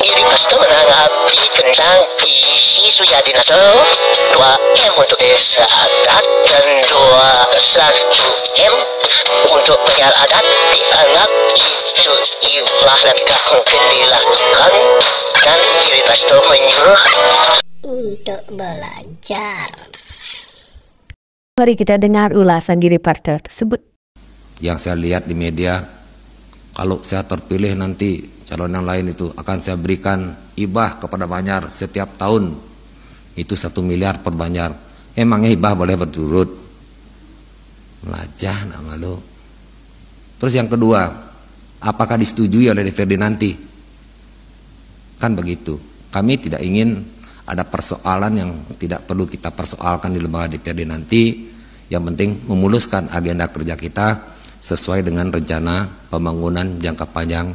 Iri Pasto Rapi Kencang Isi Suyadi Naso dua m untuk desa adat Dan dua satu m untuk penyiar adat Dianggap itu ilah dan tidak mungkin dilakukan Dan Iri Pasto menyuruh Untuk belajar Mari kita dengar ulasan diri partner tersebut. Yang saya lihat di media, kalau saya terpilih nanti calon yang lain itu akan saya berikan ibah kepada Banjar setiap tahun itu satu miliar per Banjar emangnya ibah boleh berturut melajah nama lu terus yang kedua apakah disetujui oleh DPRD nanti kan begitu kami tidak ingin ada persoalan yang tidak perlu kita persoalkan di lembaga DPRD nanti yang penting memuluskan agenda kerja kita sesuai dengan rencana pembangunan jangka panjang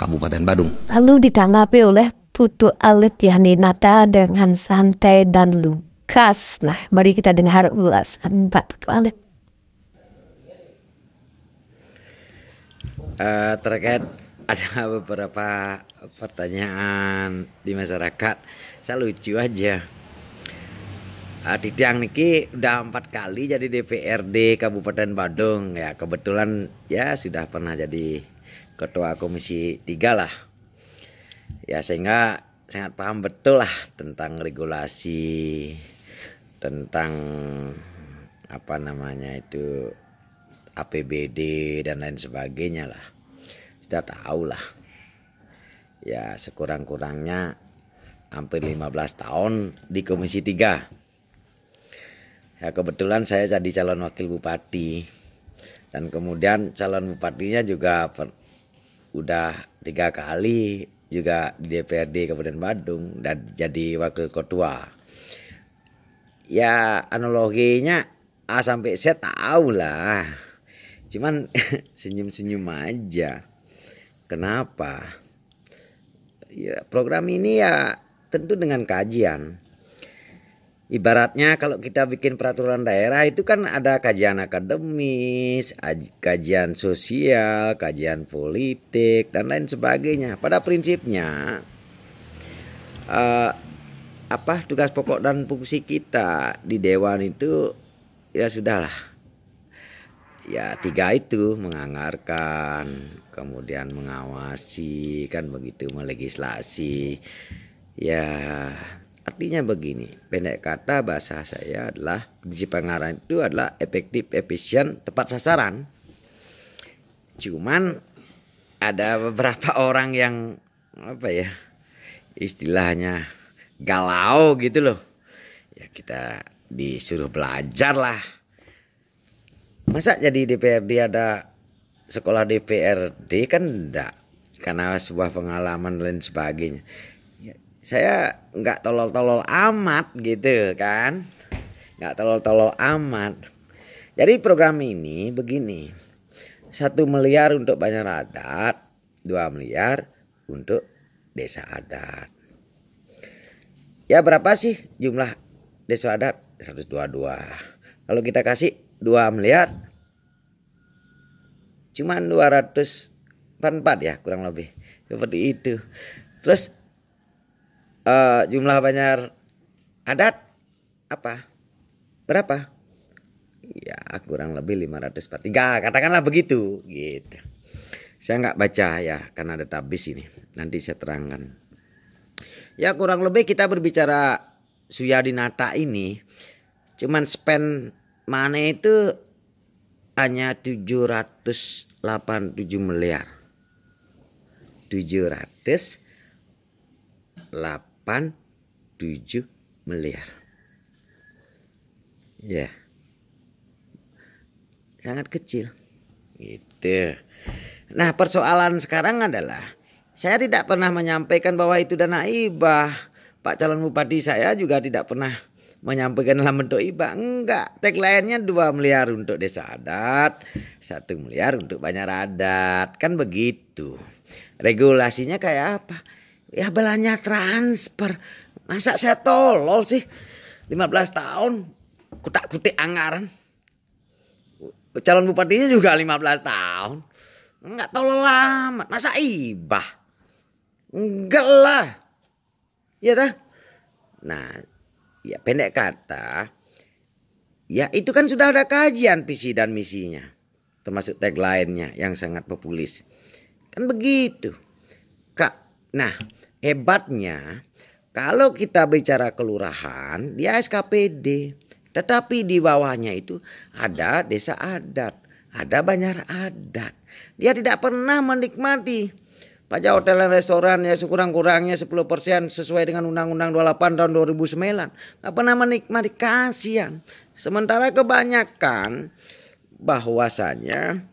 Kabupaten Badung. Lalu ditanggapi oleh Putu Alit yani Nata dengan santai dan lugas. Nah, mari kita dengar ulasan Pak Putu Alit. Uh, terkait ada beberapa pertanyaan di masyarakat saya lucu aja uh, eh, Titiang Niki udah empat kali jadi DPRD Kabupaten Badung ya kebetulan ya sudah pernah jadi ketua komisi tiga lah ya sehingga sangat paham betul lah tentang regulasi tentang apa namanya itu APBD dan lain sebagainya lah sudah tahu lah ya sekurang-kurangnya hampir 15 tahun di Komisi tiga. ya kebetulan saya jadi calon wakil bupati dan kemudian calon bupatinya juga udah tiga kali juga di DPRD Kabupaten Bandung dan jadi wakil ketua. Ya analoginya A sampai Z tahu lah. Cuman senyum-senyum aja. Kenapa? Ya, program ini ya tentu dengan kajian. Ibaratnya kalau kita bikin peraturan daerah itu kan ada kajian akademis, kajian sosial, kajian politik dan lain sebagainya. Pada prinsipnya uh, apa tugas pokok dan fungsi kita di dewan itu ya sudahlah. Ya tiga itu menganggarkan, kemudian mengawasi kan begitu melegislasi. Ya Artinya begini, pendek kata bahasa saya adalah gizi pengarang itu adalah efektif, efisien, tepat sasaran. Cuman ada beberapa orang yang apa ya istilahnya galau gitu loh. Ya kita disuruh belajar lah. Masa jadi DPRD ada sekolah DPRD kan enggak karena sebuah pengalaman lain sebagainya saya nggak tolol-tolol amat gitu kan nggak tolol-tolol amat jadi program ini begini satu miliar untuk banyak adat dua miliar untuk desa adat ya berapa sih jumlah desa adat 122 kalau kita kasih 2 miliar cuman 244 ya kurang lebih seperti itu terus uh, jumlah banyak adat apa berapa ya kurang lebih 543 katakanlah begitu gitu saya nggak baca ya karena ada tabis ini nanti saya terangkan ya kurang lebih kita berbicara Suyadinata ini cuman spend mana itu hanya 787 miliar 700 8 8 7 miliar ya yeah. sangat kecil gitu nah persoalan sekarang adalah saya tidak pernah menyampaikan bahwa itu dana ibah Pak calon bupati saya juga tidak pernah menyampaikan dalam bentuk ibah, enggak tagline-nya dua miliar untuk desa adat satu miliar untuk banyak adat kan begitu regulasinya kayak apa Ya belanya transfer. Masa saya tolol sih? 15 tahun kutak-kutik anggaran. Calon bupatinya juga 15 tahun. Enggak tolol amat. Masa ibah? Enggak lah. Ya dah. Nah, ya pendek kata, ya itu kan sudah ada kajian visi dan misinya. Termasuk tag lainnya yang sangat populis. Kan begitu. Kak, nah Hebatnya kalau kita bicara kelurahan dia SKPD. Tetapi di bawahnya itu ada desa adat, ada banyak adat. Dia tidak pernah menikmati pajak hotel dan restoran ya sekurang-kurangnya 10% sesuai dengan Undang-Undang 28 tahun 2009. Gak pernah menikmati kasihan. Sementara kebanyakan bahwasanya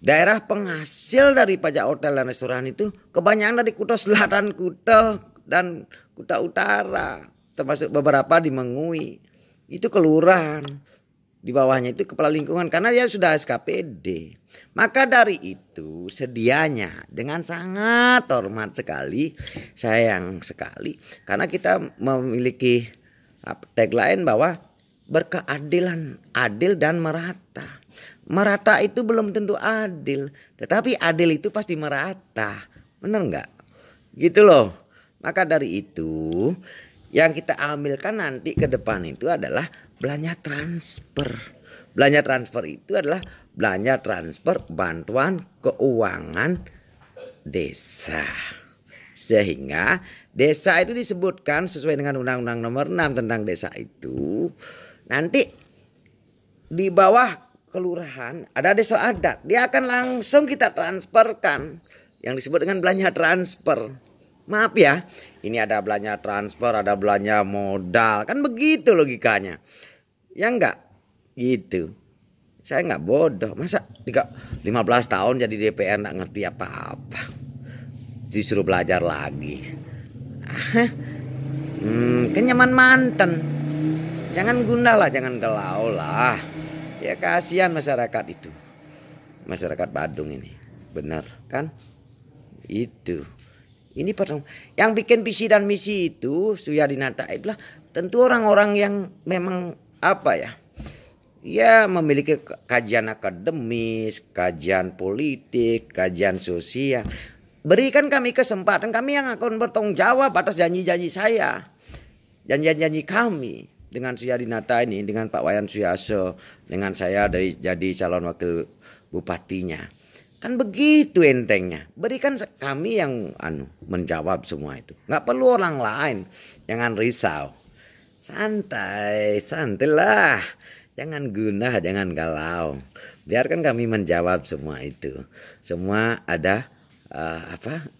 daerah penghasil dari pajak hotel dan restoran itu kebanyakan dari Kuta Selatan, Kuta dan Kuta Utara, termasuk beberapa di Mengui. Itu kelurahan. Di bawahnya itu kepala lingkungan karena dia sudah SKPD. Maka dari itu sedianya dengan sangat hormat sekali, sayang sekali karena kita memiliki ah, tagline bahwa berkeadilan, adil dan merata merata itu belum tentu adil, tetapi adil itu pasti merata. Benar nggak? Gitu loh. Maka dari itu yang kita ambilkan nanti ke depan itu adalah belanja transfer. Belanja transfer itu adalah belanja transfer bantuan keuangan desa. Sehingga desa itu disebutkan sesuai dengan Undang-Undang Nomor 6 tentang desa itu nanti di bawah kelurahan, ada desa adat, dia akan langsung kita transferkan yang disebut dengan belanja transfer. Maaf ya, ini ada belanja transfer, ada belanja modal, kan begitu logikanya. Ya enggak, gitu. Saya enggak bodoh, masa tiga 15 tahun jadi DPR enggak ngerti apa-apa. Disuruh belajar lagi. hmm, kenyaman kan mantan. Jangan gundah lah, jangan gelau lah. Ya kasihan masyarakat itu. Masyarakat Badung ini. Benar kan? Itu. Ini pertama. Yang bikin visi dan misi itu Nata itulah tentu orang-orang yang memang apa ya? ya memiliki kajian akademis, kajian politik, kajian sosial. Berikan kami kesempatan kami yang akan bertanggung jawab atas janji-janji saya, janji-janji kami dengan Suyadinata ini dengan Pak Wayan Suyaso dengan saya dari jadi calon wakil bupatinya kan begitu entengnya berikan kami yang anu menjawab semua itu nggak perlu orang lain jangan risau santai santilah jangan gunah jangan galau biarkan kami menjawab semua itu semua ada uh, apa